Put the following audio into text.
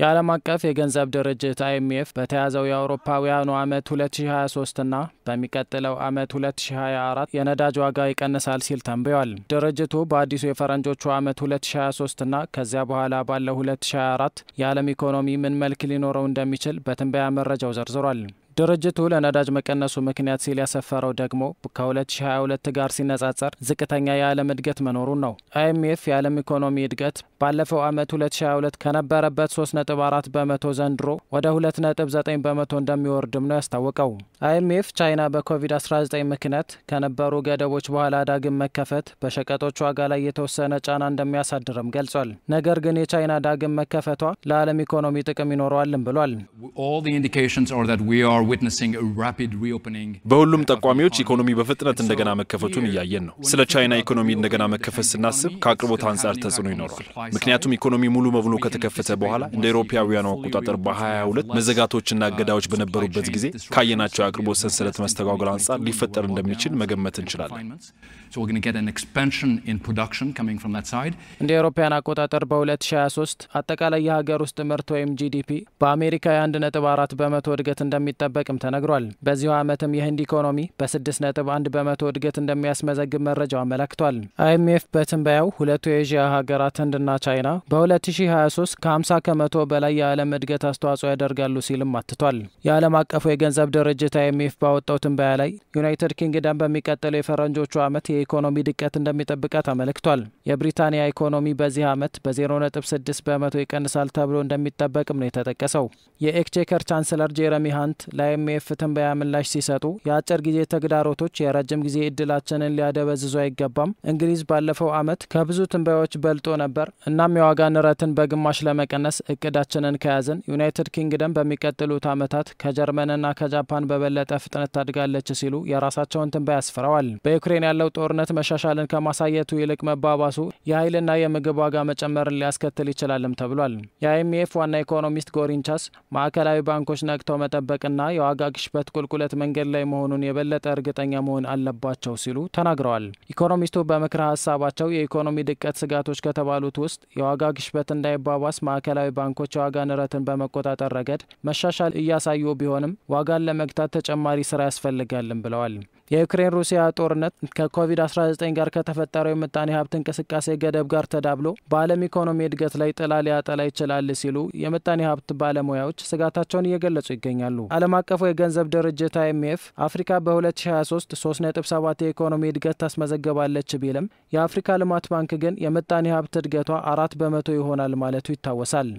የዓለም አቀፍ የገንዘብ ድርጅት አይኤምኤፍ በተያዘው የአውሮፓውያኑ ዓመት 2023ና በሚቀጥለው ዓመት 2024 የነዳጅ ዋጋ ይቀንሳል ሲል ተንብዋል። ድርጅቱ በአዲሱ የፈረንጆቹ ዓመት 2023ና ከዚያ በኋላ ባለው 2024 የዓለም ኢኮኖሚ ምን መልክ ሊኖረው እንደሚችል በትንበያ መረጃው ዘርዝሯል። ድርጅቱ ለነዳጅ መቀነሱ ምክንያት ሲል ያሰፈረው ደግሞ ከ2022 ጋር ሲነጻጸር ዝቅተኛ የዓለም እድገት መኖሩን ነው። አይኤምኤፍ የዓለም ኢኮኖሚ እድገት ባለፈው ዓመት 2022 ከነበረበት 3.4 በመቶ ዘንድሮ ወደ 2.9 በመቶ እንደሚወርድም ነው ያስታወቀው። አይኤምኤፍ ቻይና በኮቪድ-19 ምክንያት ከነበሩ ገደቦች በኋላ ዳግም መከፈት በሸቀጦች ዋጋ ላይ የተወሰነ ጫና እንደሚያሳድርም ገልጿል። ነገር ግን የቻይና ዳግም መከፈቷ ለዓለም ኢኮኖሚ ጥቅም ይኖረዋልም ብሏል። በሁሉም ጠቋሚዎች ኢኮኖሚ በፍጥነት እንደገና መከፈቱን እያየን ነው። ስለ ቻይና ኢኮኖሚ እንደገና መከፈት ስናስብ ከአቅርቦት አንጻር ተጽዕኖ ይኖረዋል። ምክንያቱም ኢኮኖሚ ሙሉ በሙሉ ከተከፈተ በኋላ እንደ አውሮፓውያኑ አቆጣጠር በ22 መዘጋቶችና uh, እገዳዎች በነበሩበት ጊዜ ካየናቸው የአቅርቦት ሰንሰለት መስተጓጎል አንጻር ሊፈጠር እንደሚችል መገመት እንችላለን። እንደ አውሮፓውያን አቆጣጠር በ2023 አጠቃላይ የሀገር ውስጥ ምርት ወይም ጂዲፒ በአሜሪካ የ1.4 በመቶ እድገት እንደሚጠበቅ እንደሚጠበቅም ተነግሯል። በዚሁ ዓመትም የህንድ ኢኮኖሚ በስድስት ነጥብ አንድ በመቶ እድገት እንደሚያስመዘግብ መረጃው አመላክቷል። አይኤምኤፍ በትንበያው ሁለቱ የኤዥያ ሀገራት ህንድና ቻይና በ2023 ከ50 ከመቶ በላይ የዓለም እድገት አስተዋጽኦ ያደርጋሉ ሲልም አትቷል። የዓለም አቀፉ የገንዘብ ድርጅት አይኤምኤፍ ባወጣው ትንበያ ላይ ዩናይትድ ኪንግደም በሚቀጥለው የፈረንጆቹ ዓመት የኢኮኖሚ ድቀት እንደሚጠብቃት አመልክቷል። የብሪታንያ ኢኮኖሚ በዚህ ዓመት በ0.6 በመቶ ይቀንሳል ተብሎ እንደሚጠበቅም ነው የተጠቀሰው። የኤክቼከር ቻንስለር ጄረሚ ሃንት ለአይኤምኤፍ ትንበያ ምላሽ ሲሰጡ የአጭር ጊዜ ተግዳሮቶች የረጅም ጊዜ እድላችንን ሊያደበዝዙ አይገባም። እንግሊዝ ባለፈው ዓመት ከብዙ ትንበያዎች በልጦ ነበር። እናም የዋጋ ንረትን በግማሽ ለመቀነስ እቅዳችንን ከያዝን ዩናይትድ ኪንግደም በሚቀጥሉት ዓመታት ከጀርመንና ከጃፓን በበለጠ ፍጥነት ታድጋለች ሲሉ የራሳቸውን ትንበያ አስፍረዋል። በዩክሬን ያለው ጦርነት መሻሻልን ከማሳየቱ ይልቅ መባባሱ የኃይልና የምግብ ዋጋ መጨመርን ሊያስከትል ይችላልም ተብሏል። የአይኤምኤፍ ዋና ኢኮኖሚስት ጎሪንቻስ ማዕከላዊ ባንኮች ነቅተው መጠበቅና የዋጋ ግሽበት ቁልቁለት መንገድ ላይ መሆኑን የበለጠ እርግጠኛ መሆን አለባቸው ሲሉ ተናግረዋል። ኢኮኖሚስቱ በምክረ ሀሳባቸው የኢኮኖሚ ድቀት ስጋቶች ከተባሉት ውስጥ የዋጋ ግሽበት እንዳይባባስ ማዕከላዊ ባንኮች የዋጋ ንረትን በመቆጣጠር ረገድ መሻሻል እያሳዩ ቢሆንም ዋጋን ለመግታት ተጨማሪ ስራ ያስፈልጋልን ብለዋል። የዩክሬን ሩሲያ ጦርነት ከኮቪድ-19 ጋር ከተፈጠረው የምጣኔ ሀብት እንቅስቃሴ ገደብ ጋር ተዳብሎ በዓለም ኢኮኖሚ እድገት ላይ ጥላ ሊያጠላ ይችላል ሲሉ የምጣኔ ሀብት ባለሙያዎች ስጋታቸውን እየገለጹ ይገኛሉ። ዓለም አቀፉ የገንዘብ ድርጅት አይኤምኤፍ አፍሪካ በ2023 3.7 የኢኮኖሚ እድገት ታስመዘግባለች ቢልም የአፍሪካ ልማት ባንክ ግን የምጣኔ ሀብት እድገቷ አራት በመቶ ይሆናል ማለቱ ይታወሳል።